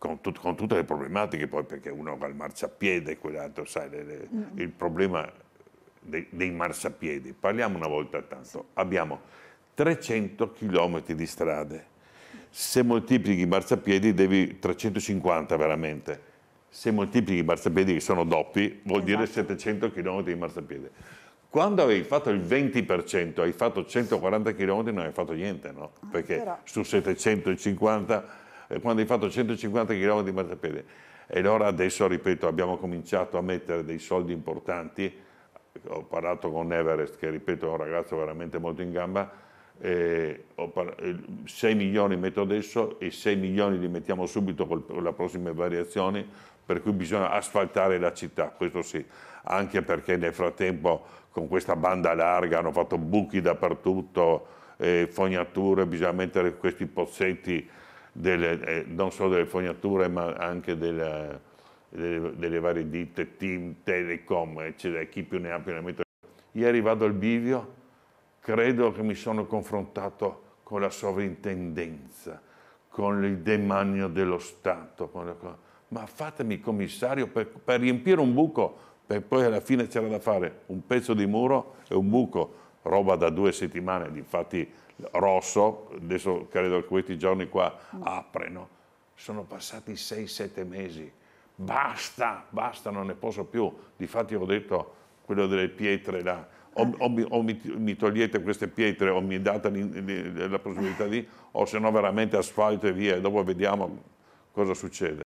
con, tut, con, tutte le problematiche poi, perché uno va al marciapiede, quell'altro, sai, le, le, mm. il problema dei, dei marciapiedi. Parliamo una volta tanto. Abbiamo 300 km di strade. Se moltiplichi i marciapiedi devi 350 veramente. Se moltiplichi i marciapiedi che sono doppi vuol esatto. dire 700 km di marciapiedi. Quando avevi fatto il 20%, hai fatto 140 km, non hai fatto niente, no? Ah, perché Però... su 750 eh, quando hai fatto 150 km di marciapiede. E allora adesso, ripeto, abbiamo cominciato a mettere dei soldi importanti, ho parlato con Everest, che ripeto è un ragazzo veramente molto in gamba, eh, 6 milioni metto adesso e 6 milioni li mettiamo subito con le prossime variazioni, per cui bisogna asfaltare la città, questo sì, anche perché nel frattempo con questa banda larga hanno fatto buchi dappertutto, eh, fognature, bisogna mettere questi pozzetti delle, eh, non solo delle fognature ma anche della, delle, delle, varie ditte, team, telecom, eccetera, chi più ne ha più ne mette. Ieri vado al bivio, credo che mi sono confrontato con la sovrintendenza, con il demanio dello Stato, ma fatemi commissario per, per riempire un buco, per poi alla fine c'era da fare un pezzo di muro e un buco roba da due settimane, infatti rosso, adesso credo che questi giorni qua aprano, sono passati 6-7 mesi, basta, basta, non ne posso più, difatti ho detto quello delle pietre là, o, o, mi, o mi, mi, togliete queste pietre o mi date la possibilità di, o se no veramente asfalto e via, e dopo vediamo cosa succede.